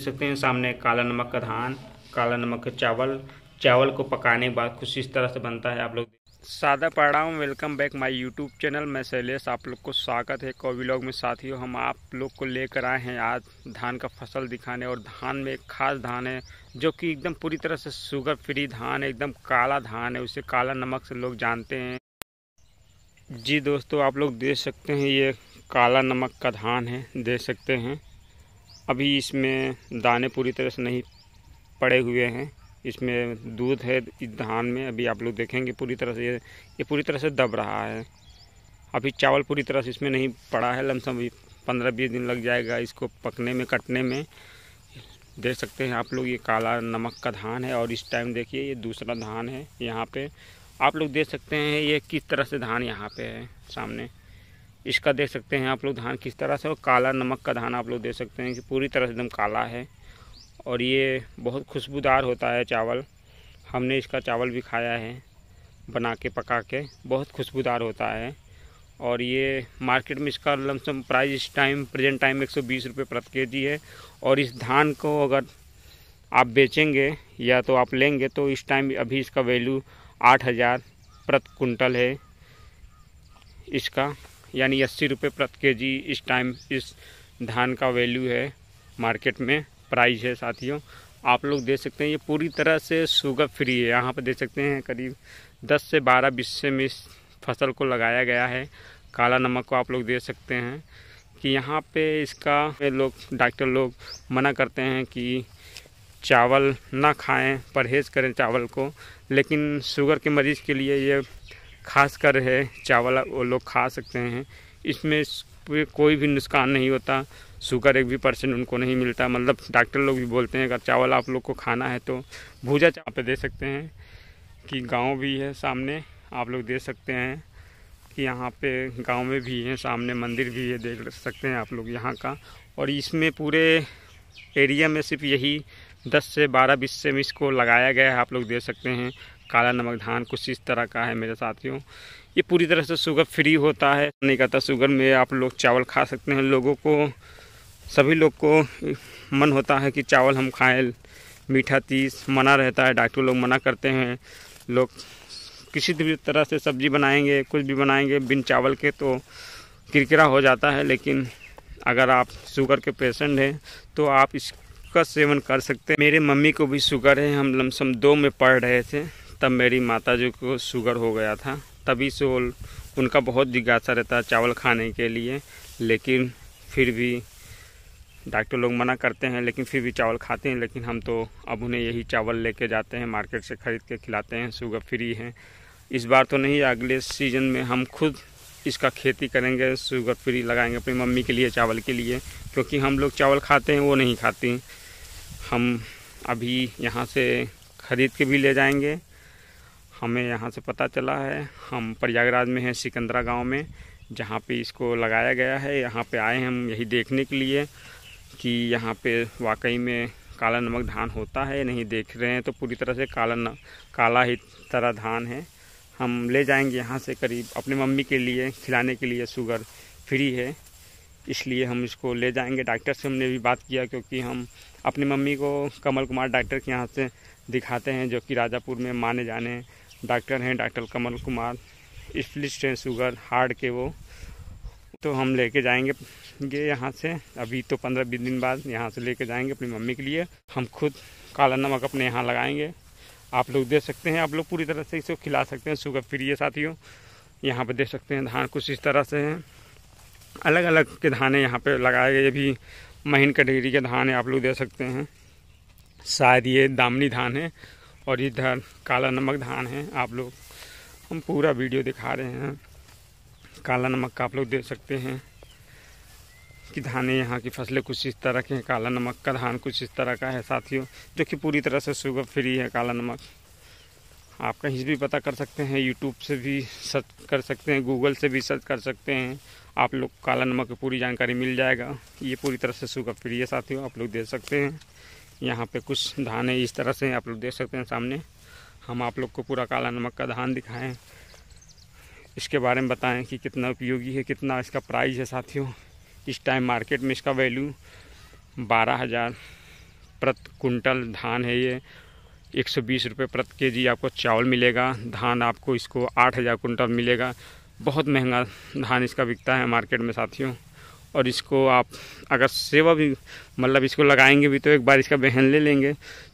देख सकते हैं सामने काला नमक का धान काला नमक का चावल चावल को पकाने के बाद कुछ इस तरह से बनता है आप लोग सादा पढ़ रहा हूँ welcome back my YouTube channel मैं शैलेश आप लोग को स्वागत है कॉवी लॉग में साथियों हम आप लोग को लेकर आए हैं आज धान का फसल दिखाने और धान में एक खास धान है जो कि एकदम पूरी तरह से शुगर फ्री धान है एकदम काला धान है उसे काला नमक से लोग जानते हैं जी दोस्तों आप लोग देख सकते हैं ये काला नमक का धान है देख सकते हैं अभी इसमें दाने पूरी तरह से नहीं पड़े हुए हैं इसमें दूध है इस धान में अभी आप लोग देखेंगे पूरी तरह से ये ये पूरी तरह से दब रहा है अभी चावल पूरी तरह से इसमें नहीं पड़ा है लमसम अभी पंद्रह बीस दिन लग जाएगा इसको पकने में कटने में देख सकते हैं आप लोग ये काला नमक का धान है और इस टाइम देखिए ये दूसरा धान है यहाँ पे आप लोग देख सकते हैं ये किस तरह से धान यहाँ पे है सामने इसका देख सकते हैं आप लोग धान किस तरह से और काला नमक का धान आप लोग देख सकते हैं कि पूरी तरह से एकदम काला है और ये बहुत खुशबूदार होता है चावल हमने इसका चावल भी खाया है बना के पका के बहुत खुशबूदार होता है और ये मार्केट में इसका लमसम प्राइस इस टाइम प्रेजेंट टाइम एक सौ बीस रुपये प्रति के जी है और इस धान को अगर आप बेचेंगे या तो आप लेंगे तो इस टाइम अभी इसका वैल्यू आठ हज़ार प्रति कुंटल है इसका यानी अस्सी रुपये प्रति के जी इस टाइम इस धान का वैल्यू है मार्केट में प्राइस है साथियों आप लोग देख सकते हैं ये पूरी तरह से शुगर फ्री है यहाँ पर देख सकते हैं करीब 10 से 12 बिस्से में इस फसल को लगाया गया है काला नमक को आप लोग देख सकते हैं कि यहाँ पे इसका लोग डॉक्टर लोग मना करते हैं कि चावल ना खाएं परहेज़ करें चावल को लेकिन शुगर के मरीज़ के लिए ये खासकर है चावल वो लोग खा सकते हैं इसमें कोई भी नुकसान नहीं होता शुगर एक भी परसेंट उनको नहीं मिलता मतलब डॉक्टर लोग भी बोलते हैं अगर चावल आप लोग को खाना है तो भूजा चावल पे दे सकते हैं कि गांव भी है सामने आप लोग दे सकते हैं कि यहाँ पे गांव में भी है सामने मंदिर भी है देख सकते हैं आप लोग यहाँ का और इसमें पूरे एरिया में सिर्फ यही दस से बारह बीस से इसको लगाया गया है आप लोग दे सकते हैं काला नमक धान कुछ इस तरह का है मेरे साथियों ये पूरी तरह से शुगर फ्री होता है नहीं कहता शुगर में आप लोग चावल खा सकते हैं लोगों को सभी लोग को मन होता है कि चावल हम खाएँ मीठा तीस मना रहता है डॉक्टर लोग मना करते हैं लोग किसी भी तरह से सब्जी बनाएंगे कुछ भी बनाएंगे बिन चावल के तो किरकिरा हो जाता है लेकिन अगर आप शुगर के पेशेंट हैं तो आप इसका सेवन कर सकते हैं मेरे मम्मी को भी शुगर है हम लमसम दो में पढ़ रहे थे तब मेरी माता जी को शुगर हो गया था तभी से उनका बहुत जिज्ञासा रहता चावल खाने के लिए लेकिन फिर भी डॉक्टर लोग मना करते हैं लेकिन फिर भी चावल खाते हैं लेकिन हम तो अब उन्हें यही चावल लेके जाते हैं मार्केट से ख़रीद के खिलाते हैं शुगर फ्री हैं इस बार तो नहीं अगले सीज़न में हम खुद इसका खेती करेंगे शुगर फ्री लगाएंगे अपनी मम्मी के लिए चावल के लिए क्योंकि हम लोग चावल खाते हैं वो नहीं खाती हम अभी यहाँ से ख़रीद के भी ले जाएंगे हमें यहाँ से पता चला है हम प्रयागराज में हैं सिकंदरा गांव में जहाँ पे इसको लगाया गया है यहाँ पे आए हम यही देखने के लिए कि यहाँ पे वाकई में काला नमक धान होता है नहीं देख रहे हैं तो पूरी तरह से काला न, काला ही तरह धान है हम ले जाएंगे यहाँ से करीब अपने मम्मी के लिए खिलाने के लिए शुगर फ्री है इसलिए हम इसको ले जाएंगे डॉक्टर से हमने भी बात किया क्योंकि हम अपनी मम्मी को कमल कुमार डॉक्टर के यहाँ से दिखाते हैं जो कि राजापुर में माने जाने डॉक्टर हैं डॉक्टर कमल कुमार स्प्लिट हैं शुगर हार्ट के वो तो हम लेके जाएंगे ये यहाँ से अभी तो पंद्रह बीस दिन बाद यहाँ से लेके जाएंगे अपनी मम्मी के लिए हम खुद काला नमक अपने यहाँ लगाएंगे आप लोग दे सकते हैं आप लोग पूरी तरह से इसको खिला सकते हैं शुगर फ्री है साथियों यहाँ पर दे सकते हैं धान कुछ इस तरह से हैं अलग अलग के धान यहाँ पर लगाए गए अभी महीन कटगरी के धान है आप लोग दे सकते हैं शायद ये दामनी धान है और इधर काला नमक धान है आप लोग हम पूरा वीडियो दिखा रहे हैं काला नमक का आप लोग देख सकते हैं कि है यहाँ की फसलें कुछ इस तरह की हैं काला नमक का धान कुछ इस तरह का है साथियों जो कि पूरी तरह से शुगर फ्री है काला नमक आप कहीं भी पता कर सकते हैं यूट्यूब से भी सर्च कर सकते हैं गूगल से भी सर्च कर सकते हैं आप लोग काला नमक की पूरी जानकारी मिल जाएगा ये पूरी तरह से शुगर फ्री है साथियों आप लोग दे सकते हैं यहाँ पे कुछ धान है इस तरह से आप लोग देख सकते हैं सामने हम आप लोग को पूरा काला नमक का धान दिखाएं इसके बारे में बताएं कि कितना उपयोगी है कितना इसका प्राइस है साथियों इस टाइम मार्केट में इसका वैल्यू बारह हज़ार प्रति कुंटल धान है ये एक सौ बीस रुपये प्रति के जी आपको चावल मिलेगा धान आपको इसको आठ हज़ार कुंटल मिलेगा बहुत महंगा धान इसका बिकता है मार्केट में साथियों और इसको आप अगर सेवा भी मतलब इसको लगाएंगे भी तो एक बार इसका बहन ले लेंगे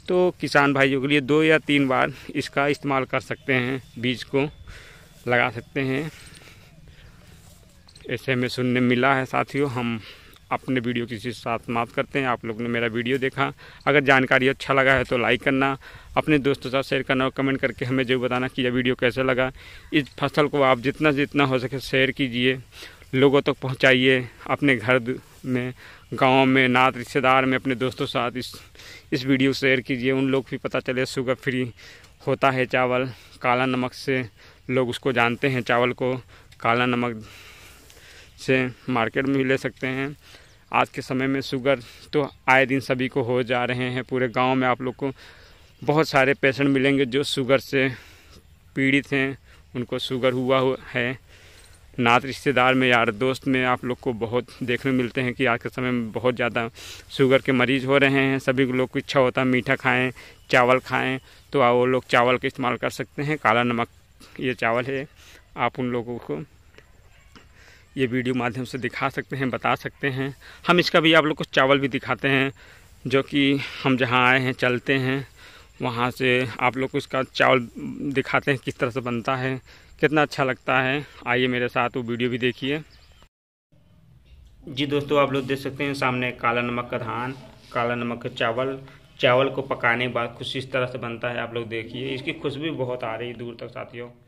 तो किसान भाइयों के लिए दो या तीन बार इसका इस्तेमाल कर सकते हैं बीज को लगा सकते हैं ऐसे हमें सुनने मिला है साथियों हम अपने वीडियो किसी के साथ माफ करते हैं आप लोग ने मेरा वीडियो देखा अगर जानकारी अच्छा लगा है तो लाइक करना अपने दोस्तों साथ शेयर करना और कमेंट करके हमें जो बताना कि यह वीडियो कैसा लगा इस फसल को आप जितना जितना हो सके शेयर कीजिए लोगों तक पहुंचाइए अपने घर में गांव में नात रिश्तेदार में अपने दोस्तों साथ इस इस वीडियो शेयर कीजिए उन लोग भी पता चले शुगर फ्री होता है चावल काला नमक से लोग उसको जानते हैं चावल को काला नमक से मार्केट में भी ले सकते हैं आज के समय में शुगर तो आए दिन सभी को हो जा रहे हैं पूरे गांव में आप लोग को बहुत सारे पेशेंट मिलेंगे जो शुगर से पीड़ित हैं उनको शुगर हुआ है नात रिश्तेदार में यार दोस्त में आप लोग को बहुत देखने मिलते हैं कि आज के समय में बहुत ज़्यादा शुगर के मरीज हो रहे हैं सभी लोग को इच्छा होता है मीठा खाएं चावल खाएं तो वो लोग चावल का इस्तेमाल कर सकते हैं काला नमक ये चावल है आप उन लोगों को ये वीडियो माध्यम से दिखा सकते हैं बता सकते हैं हम इसका भी आप लोग को चावल भी दिखाते हैं जो कि हम जहाँ आए हैं चलते हैं वहाँ से आप लोग को इसका चावल दिखाते हैं किस तरह से बनता है कितना अच्छा लगता है आइए मेरे साथ वो वीडियो भी देखिए जी दोस्तों आप लोग देख सकते हैं सामने काला नमक का धान काला नमक का चावल चावल को पकाने के बाद कुछ इस तरह से बनता है आप लोग देखिए इसकी खुशबू बहुत आ रही है दूर तक साथियों